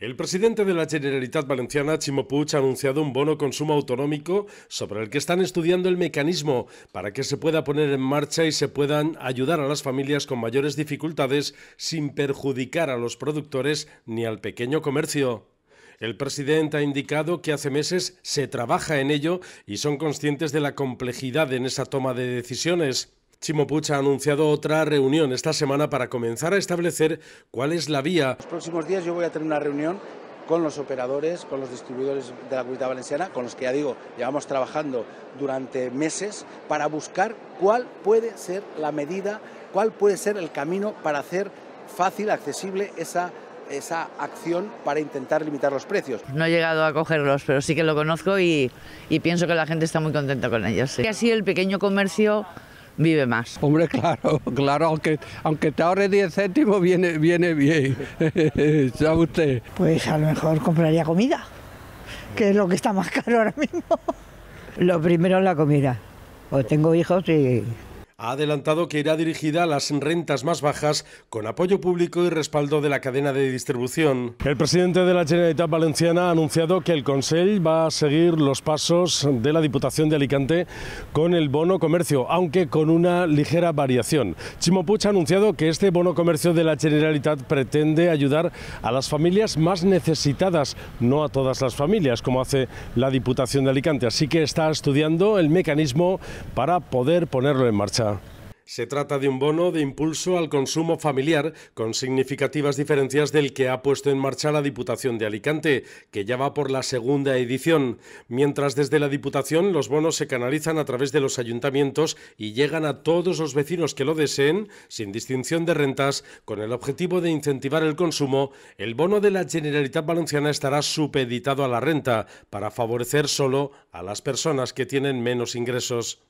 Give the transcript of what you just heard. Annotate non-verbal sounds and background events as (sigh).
El presidente de la Generalitat Valenciana, Chimo Puig, ha anunciado un bono consumo autonómico sobre el que están estudiando el mecanismo para que se pueda poner en marcha y se puedan ayudar a las familias con mayores dificultades sin perjudicar a los productores ni al pequeño comercio. El presidente ha indicado que hace meses se trabaja en ello y son conscientes de la complejidad en esa toma de decisiones. Chimo ha anunciado otra reunión esta semana para comenzar a establecer cuál es la vía. Los próximos días yo voy a tener una reunión con los operadores, con los distribuidores de la Comunidad Valenciana, con los que ya digo, llevamos trabajando durante meses para buscar cuál puede ser la medida, cuál puede ser el camino para hacer fácil, accesible esa esa acción para intentar limitar los precios. No he llegado a cogerlos, pero sí que lo conozco y, pienso que la gente está muy contenta con ellos. Sí. Ha el pequeño comercio vive más. Hombre, claro, (laughs) claro, aunque, aunque te ahorres 10 céntimos, viene, viene bien. (laughs) ¿Sabe usted? Pues a lo mejor compraría comida, que es lo que está más caro ahora mismo. (laughs) Lo primero es la comida. Pues tengo hijos y ha adelantado que irá dirigida a las rentas más bajas con apoyo público y respaldo de la cadena de distribución. El presidente de la Generalitat Valenciana ha anunciado que el Consell va a seguir los pasos de la Diputación de Alicante con el bono comercio, aunque con una ligera variación. Chimopuch ha anunciado que este bono comercio de la Generalitat pretende ayudar a las familias más necesitadas, no a todas las familias, como hace la Diputación de Alicante. Así que está estudiando el mecanismo para poder ponerlo en marcha. Se trata de un bono de impulso al consumo familiar con significativas diferencias del que ha puesto en marcha la Diputación de Alicante, que ya va por la segunda edición. Mientras desde la Diputación los bonos se canalizan a través de los ayuntamientos y llegan a todos los vecinos que lo deseen, sin distinción de rentas, con el objetivo de incentivar el consumo, el bono de la Generalitat Valenciana estará supeditado a la renta para favorecer solo a las personas que tienen menos ingresos.